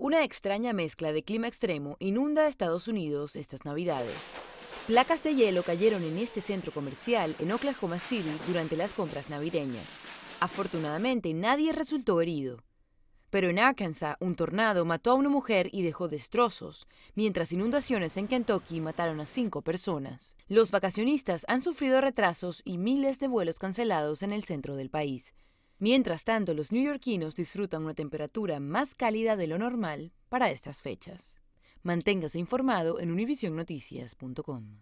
Una extraña mezcla de clima extremo inunda a Estados Unidos estas navidades. Placas de hielo cayeron en este centro comercial en Oklahoma City durante las compras navideñas. Afortunadamente nadie resultó herido. Pero en Arkansas un tornado mató a una mujer y dejó destrozos, mientras inundaciones en Kentucky mataron a cinco personas. Los vacacionistas han sufrido retrasos y miles de vuelos cancelados en el centro del país. Mientras tanto, los neoyorquinos disfrutan una temperatura más cálida de lo normal para estas fechas. Manténgase informado en univisionnoticias.com.